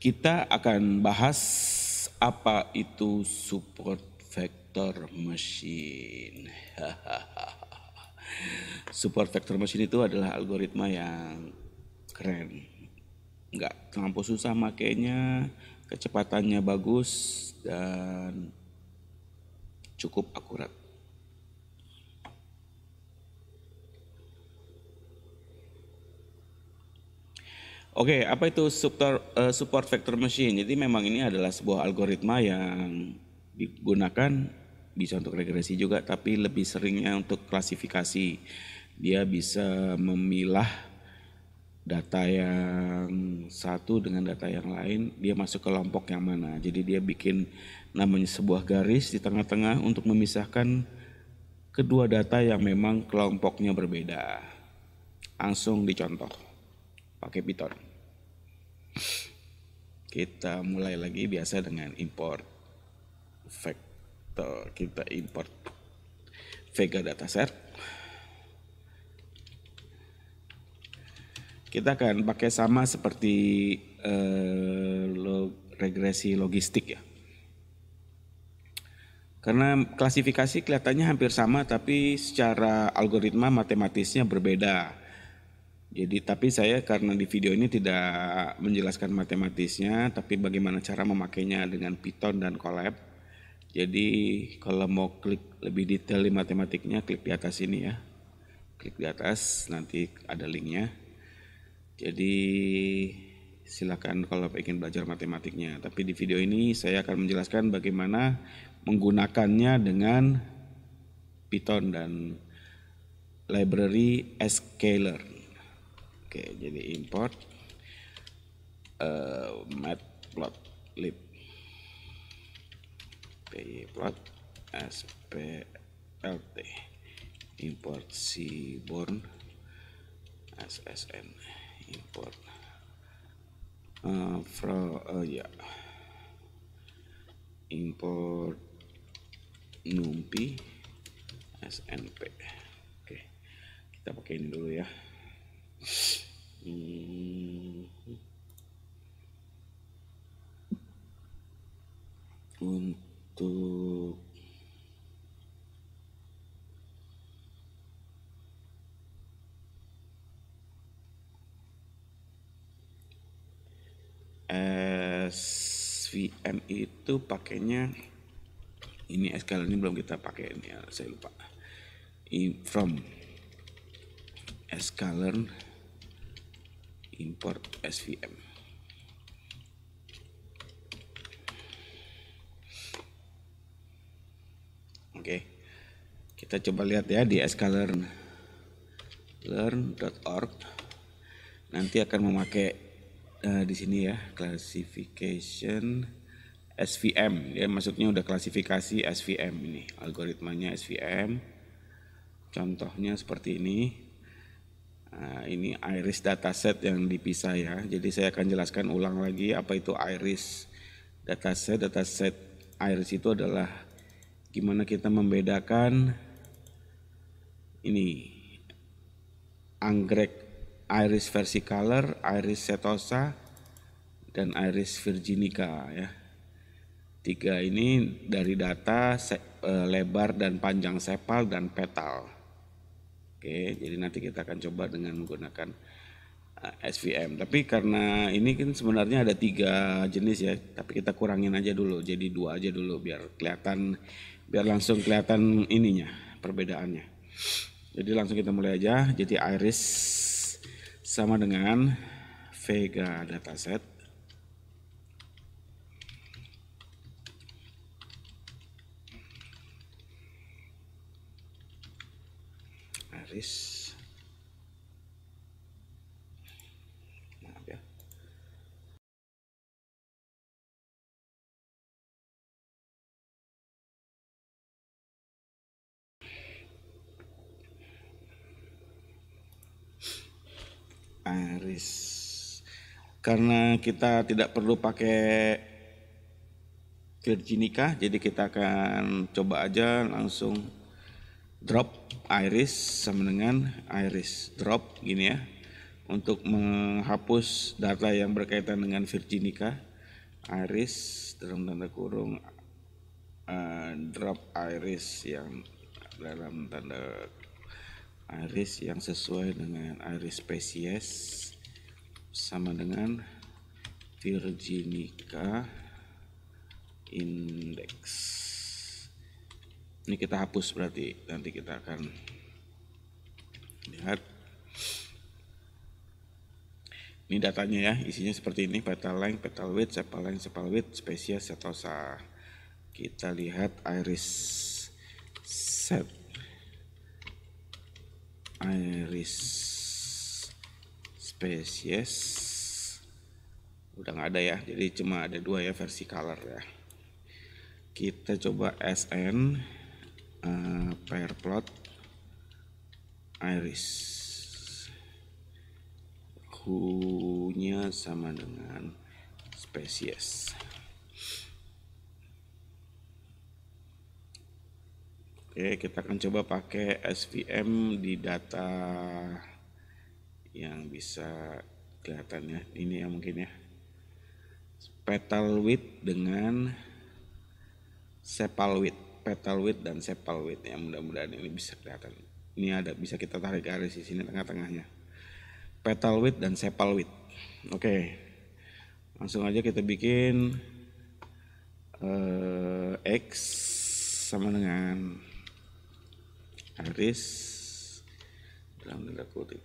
Kita akan bahas apa itu support vector machine. support vector machine itu adalah algoritma yang keren. Nggak terlampau susah makainya, kecepatannya bagus dan cukup akurat. Oke, okay, apa itu support, uh, eh, support vector machine? Jadi memang ini adalah sebuah algoritma yang digunakan bisa untuk regresi juga, tapi lebih seringnya untuk klasifikasi. Dia bisa memilah data yang satu dengan data yang lain, dia masuk ke kelompok yang mana. Jadi dia bikin namanya sebuah garis di tengah-tengah untuk memisahkan kedua data yang memang kelompoknya berbeda. Langsung dicontoh pakai Python. Kita mulai lagi biasa dengan import vector. Kita import Vega dataset. Kita akan pakai sama seperti eh, log, regresi logistik ya. Karena klasifikasi kelihatannya hampir sama tapi secara algoritma matematisnya berbeda. Jadi tapi saya karena di video ini tidak menjelaskan matematisnya, tapi bagaimana cara memakainya dengan Python dan Colab. Jadi kalau mau klik lebih detail di matematiknya, klik di atas ini ya. Klik di atas, nanti ada linknya. Jadi silakan kalau ingin belajar matematiknya. Tapi di video ini saya akan menjelaskan bagaimana menggunakannya dengan Python dan library Scaler. Oke, jadi import uh, eh, matplotlib pyplot splt import seaborn ssn import uh, from uh, ya yeah. import numpi snp oke okay. kita pakai ini dulu ya untuk SVM itu pakainya ini SQL ini belum kita pakai ini ya, saya lupa from scalar import svm oke kita coba lihat ya di sklearn learn.org nanti akan memakai uh, di sini ya classification SVM ya maksudnya udah klasifikasi SVM ini algoritmanya SVM contohnya seperti ini Nah, ini iris dataset yang dipisah ya. Jadi saya akan jelaskan ulang lagi apa itu iris dataset. Dataset iris itu adalah gimana kita membedakan ini anggrek iris versicolor, iris setosa, dan iris virginica ya. Tiga ini dari data eh, lebar dan panjang sepal dan petal. Oke, jadi nanti kita akan coba dengan menggunakan eh, SVM. Tapi karena ini kan sebenarnya ada tiga jenis ya, tapi kita kurangin aja dulu, jadi dua aja dulu biar kelihatan, biar langsung kelihatan ininya perbedaannya. Jadi langsung kita mulai aja. Jadi iris sama dengan Vega dataset garis maaf ya garis karena kita tidak perlu pakai Virginica jadi kita akan coba aja langsung drop iris sama dengan iris drop gini ya untuk menghapus data yang berkaitan dengan Virginica iris dalam tanda kurung uh, drop iris yang dalam tanda iris yang sesuai dengan iris spesies sama dengan Virginica index ini kita hapus berarti nanti kita akan lihat ini datanya ya isinya seperti ini petal length petal width sepal length sepal width spesies setosa kita lihat iris set iris spesies udah nggak ada ya jadi cuma ada dua ya versi color ya kita coba SN uh, eh, pair plot iris hunya sama dengan spesies Oke, kita akan coba pakai SVM di data yang bisa kelihatannya, Ini ya mungkin ya. Petal width dengan sepal width petal width dan sepal width ya mudah-mudahan ini bisa kelihatan ini ada bisa kita tarik garis di sini tengah-tengahnya petal width dan sepal width oke langsung aja kita bikin uh, X sama dengan garis dalam tanda kutip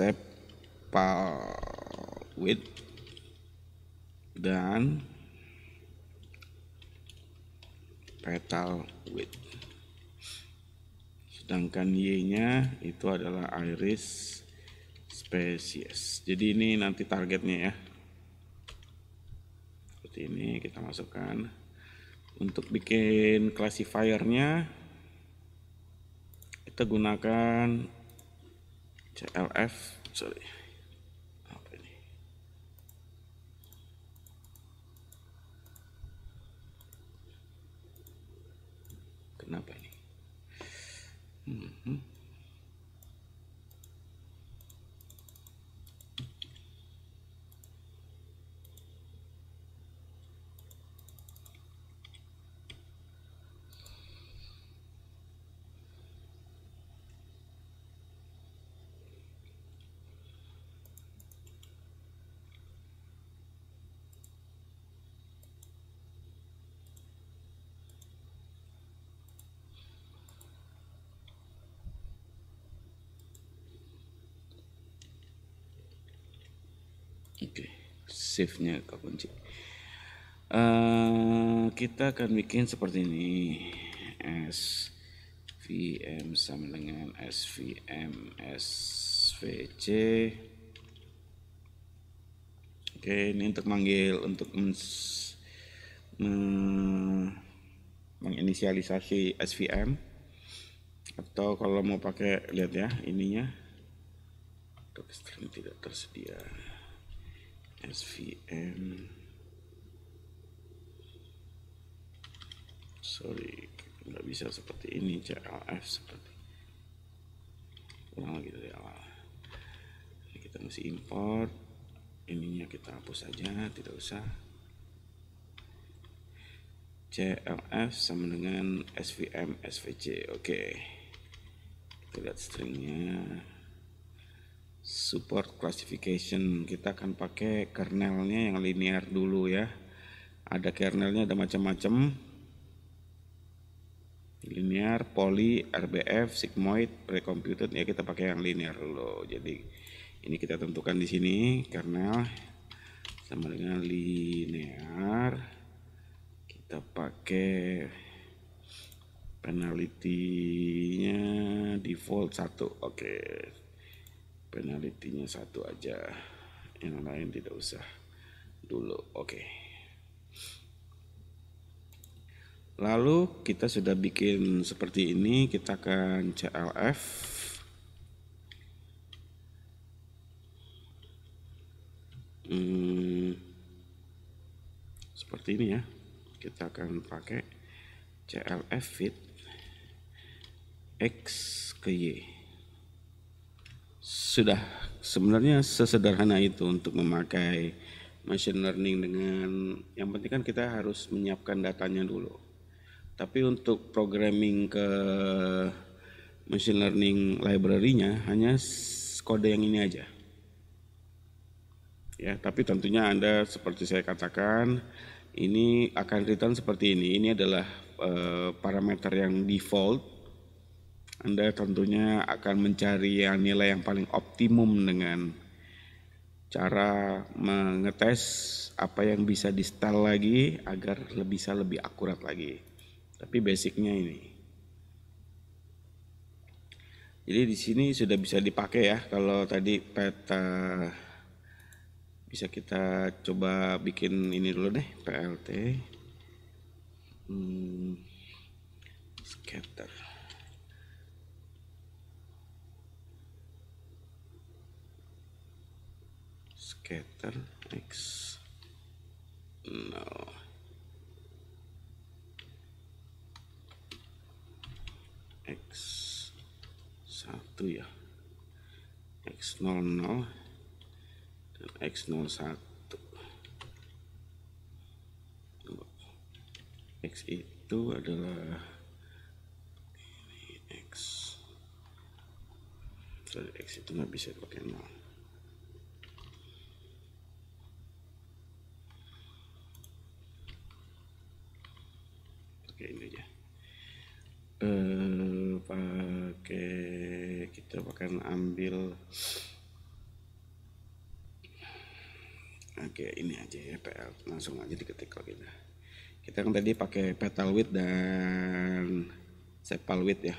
Sepawit dan petal wit sedangkan Y nya itu adalah iris spesies jadi ini nanti targetnya ya seperti ini kita masukkan untuk bikin classifier-nya kita gunakan to LF, sorry, Oke, save-nya kekunci. Uh, eh, kita akan bikin seperti ini. SVM sama dengan SVM SVC. Oke, ini untuk manggil untuk menginisialisasi SVM atau kalau mau pakai lihat ya ininya untuk string tidak tersedia. SVM, sorry nggak bisa seperti ini CLF seperti ulang lagi dari awal kita masih import ininya kita hapus saja tidak usah CLF sama dengan SVM SVC oke okay. kita lihat stringnya support classification kita akan pakai kernelnya yang linear dulu ya ada kernelnya ada macam-macam linear, poly, RBF, sigmoid, precomputed ya kita pakai yang linear dulu jadi ini kita tentukan di sini kernel sama dengan linear kita pakai penalitinya default 1 oke okay penalitinya satu aja yang lain tidak usah dulu oke okay. lalu kita sudah bikin seperti ini kita akan CLF hmm, seperti ini ya kita akan pakai CLF fit X ke Y sudah sebenarnya sesederhana itu untuk memakai machine learning dengan yang penting kan kita harus menyiapkan datanya dulu. Tapi untuk programming ke machine learning library-nya hanya kode yang ini aja. Ya, tapi tentunya Anda seperti saya katakan ini akan return seperti ini. Ini adalah uh, parameter yang default anda tentunya akan mencari yang nilai yang paling optimum dengan cara mengetes apa yang bisa di lagi agar bisa lebih akurat lagi. Tapi basicnya ini. Jadi di sini sudah bisa dipakai ya kalau tadi peta bisa kita coba bikin ini dulu deh PLT hmm, scatter. scatter x nol x satu ya x nol nol dan x nol satu x itu adalah ini x sorry x itu nggak bisa dipakai nol ambil oke ini aja ya PL langsung aja diketik kalau kita gitu. kita kan tadi pakai petal width dan sepal width ya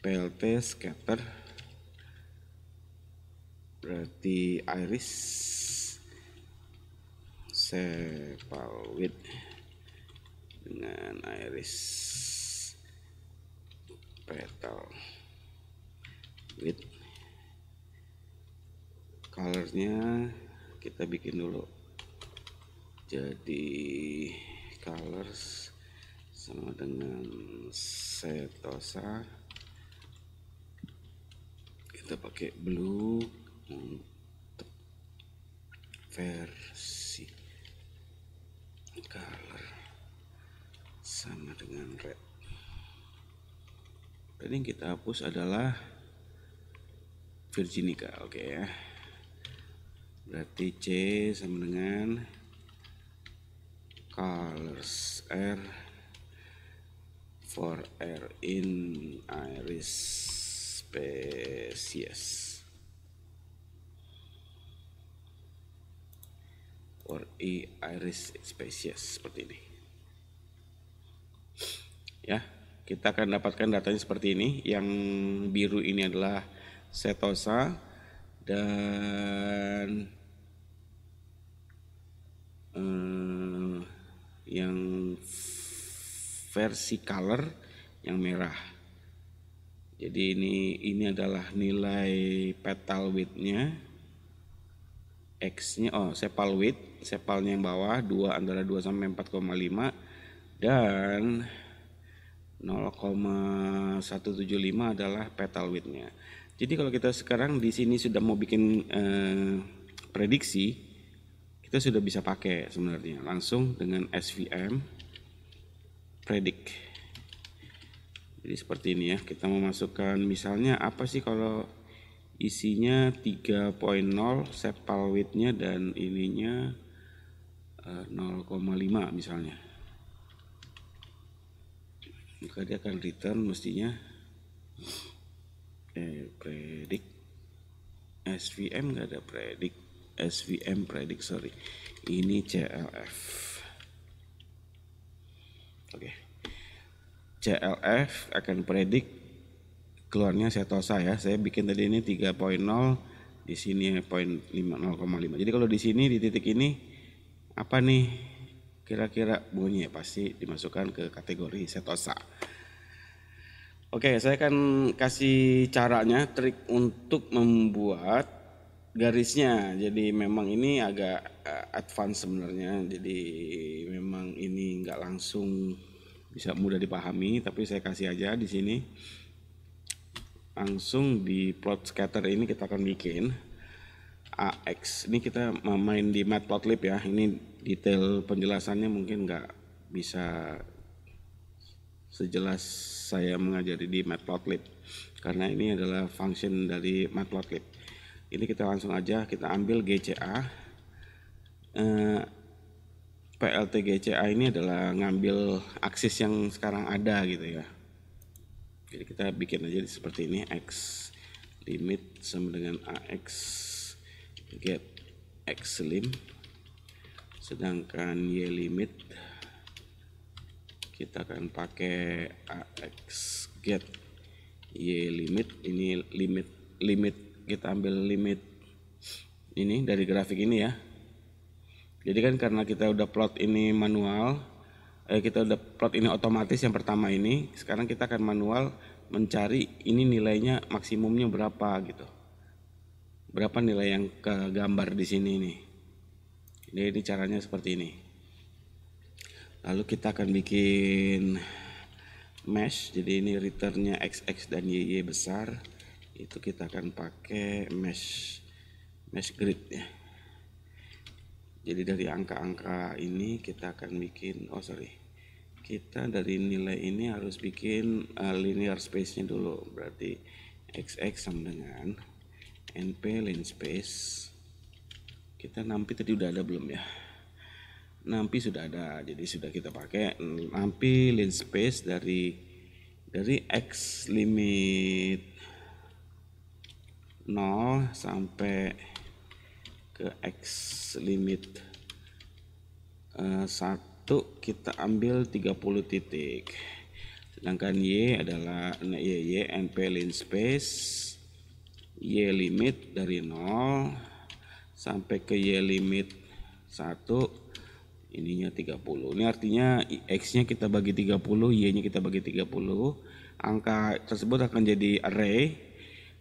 PLT scatter berarti iris sepal width dengan iris petal width colornya kita bikin dulu jadi colors sama dengan setosa kita pakai blue untuk versi color sama dengan red tadi yang kita hapus adalah Virginica oke okay ya berarti C sama dengan colors R for R in iris species for e iris species seperti ini ya kita akan dapatkan datanya seperti ini yang biru ini adalah setosa dan uh, yang versi color yang merah jadi ini ini adalah nilai petal widthnya X nya oh sepal width sepalnya yang bawah 2 antara 2 sampai 4,5 dan 0,175 adalah petal widthnya nya jadi kalau kita sekarang di sini sudah mau bikin eh, prediksi, kita sudah bisa pakai sebenarnya langsung dengan SVM predik. Jadi seperti ini ya, kita memasukkan misalnya apa sih kalau isinya 3.0 sepal widthnya dan ininya 0,5 eh, misalnya. Maka dia akan return mestinya eh predik SVM nggak ada predik SVM predik sorry ini CLF oke okay. CLF akan predik keluarnya setosa ya saya bikin tadi ini 3.0 di sini ya, poin 0,5 jadi kalau di sini di titik ini apa nih kira-kira bunyi ya pasti dimasukkan ke kategori setosa Oke, saya akan kasih caranya, trik untuk membuat garisnya. Jadi memang ini agak eh, advance sebenarnya. Jadi memang ini nggak langsung bisa mudah dipahami, tapi saya kasih aja di sini. Langsung di plot scatter ini kita akan bikin AX. Ini kita main di matplotlib ya. Ini detail penjelasannya mungkin nggak bisa sejelas saya mengajari di matplotlib karena ini adalah function dari matplotlib ini kita langsung aja kita ambil GCA eh, PLT GCA ini adalah ngambil aksis yang sekarang ada gitu ya jadi kita bikin aja seperti ini X limit sama dengan AX get X slim sedangkan Y limit kita akan pakai ax get y limit ini limit limit kita ambil limit ini dari grafik ini ya jadi kan karena kita udah plot ini manual eh, kita udah plot ini otomatis yang pertama ini sekarang kita akan manual mencari ini nilainya maksimumnya berapa gitu berapa nilai yang ke gambar di sini nih jadi ini caranya seperti ini lalu kita akan bikin mesh jadi ini returnnya XX dan YY besar itu kita akan pakai mesh mesh grid ya jadi dari angka-angka ini kita akan bikin oh sorry kita dari nilai ini harus bikin uh, linear space nya dulu berarti XX sama dengan NP line space kita nampi tadi udah ada belum ya Nampi sudah ada, jadi sudah kita pakai Nampi lens space dari dari x limit 0 sampai ke x limit uh, eh, 1 kita ambil 30 titik sedangkan y adalah nah, y y np lens space y limit dari 0 sampai ke y limit 1 ininya 30 ini artinya x nya kita bagi 30 y nya kita bagi 30 angka tersebut akan jadi array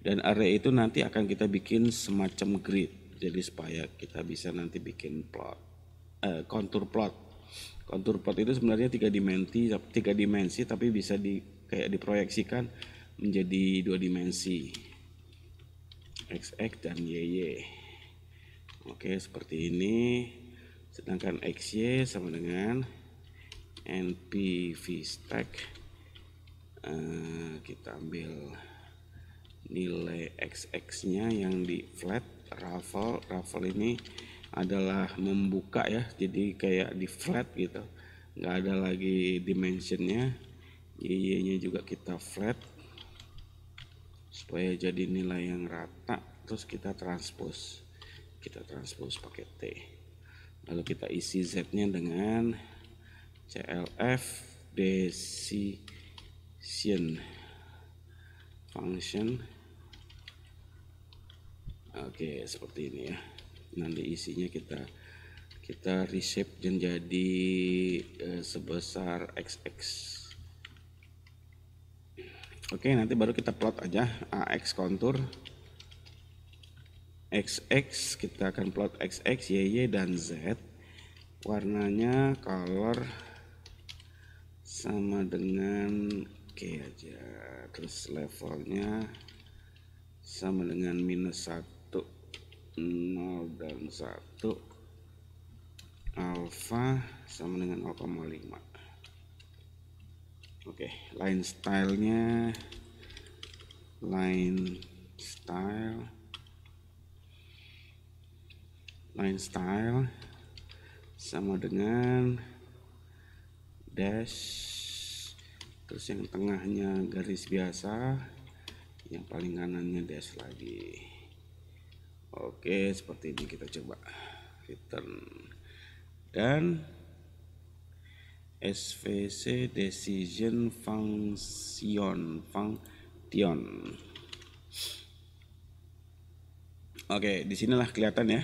dan array itu nanti akan kita bikin semacam grid jadi supaya kita bisa nanti bikin plot eh, kontur plot kontur plot itu sebenarnya tiga dimensi tiga dimensi tapi bisa di kayak diproyeksikan menjadi dua dimensi xx dan yy. oke seperti ini sedangkan XY sama dengan NPV stack uh, kita ambil nilai XX nya yang di flat ruffle ruffle ini adalah membuka ya jadi kayak di flat gitu nggak ada lagi dimensionnya Y nya juga kita flat supaya jadi nilai yang rata terus kita transpose kita transpose pakai T lalu kita isi Z-nya dengan CLF decision function oke seperti ini ya nanti isinya kita kita reshape jadi eh, sebesar XX oke nanti baru kita plot aja AX kontur XX kita akan plot XX, YY dan Z warnanya color sama dengan oke aja terus levelnya sama dengan minus 1 0 dan 1 alpha sama dengan 0,5 oke okay, line stylenya line style line style sama dengan dash terus yang tengahnya garis biasa yang paling kanannya dash lagi oke seperti ini kita coba return dan SVC decision function function oke disinilah kelihatan ya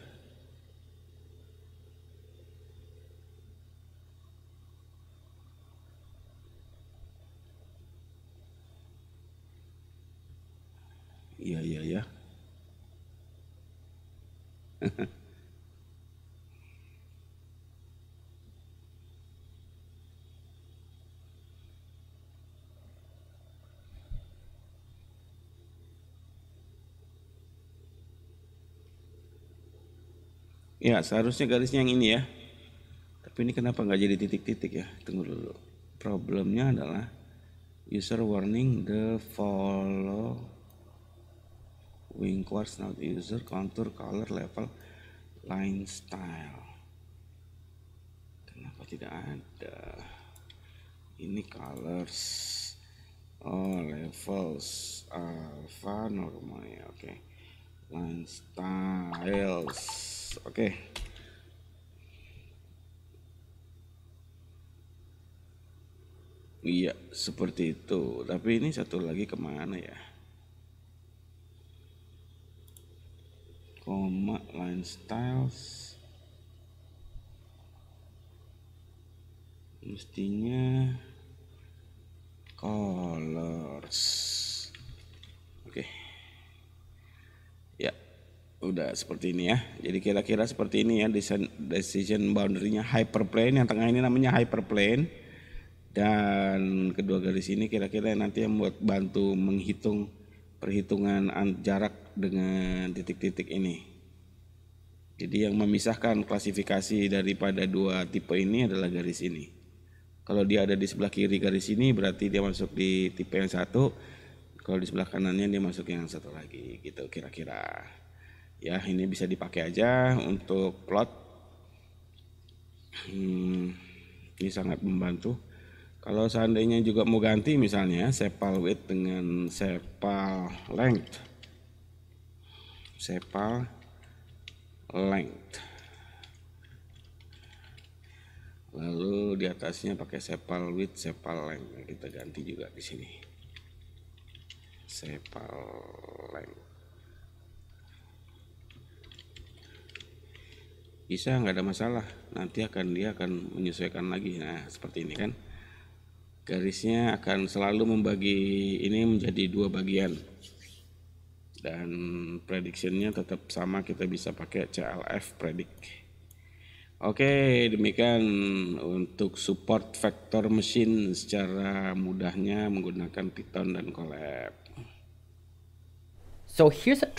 Ya seharusnya garisnya yang ini ya. Tapi ini kenapa nggak jadi titik-titik ya? Tunggu dulu. Problemnya adalah user warning the follow wing course not user contour color level line style. Kenapa tidak ada? Ini colors. Oh levels alpha normal ya oke. Okay. Line styles oke okay. Iya, seperti itu. Tapi ini satu lagi kemana ya? Koma line styles. Mestinya colors. udah seperti ini ya. Jadi kira-kira seperti ini ya decision decision boundary-nya hyperplane yang tengah ini namanya hyperplane dan kedua garis ini kira-kira nanti yang buat bantu menghitung perhitungan jarak dengan titik-titik ini. Jadi yang memisahkan klasifikasi daripada dua tipe ini adalah garis ini. Kalau dia ada di sebelah kiri garis ini berarti dia masuk di tipe yang satu. Kalau di sebelah kanannya dia masuk yang satu lagi gitu kira-kira ya ini bisa dipakai aja untuk plot hmm, ini sangat membantu kalau seandainya juga mau ganti misalnya sepal width dengan sepal length sepal length lalu di atasnya pakai sepal width sepal length kita ganti juga di sini sepal length bisa nggak ada masalah nanti akan dia akan menyesuaikan lagi nah seperti ini kan garisnya akan selalu membagi ini menjadi dua bagian dan prediksinya tetap sama kita bisa pakai CLF predict oke demikian untuk support vector mesin secara mudahnya menggunakan Python dan Colab so here's a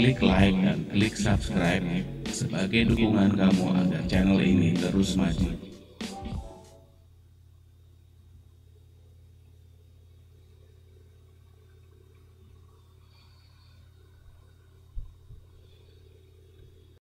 Klik like dan klik subscribe ya. sebagai dukungan kamu agar channel ini terus maju.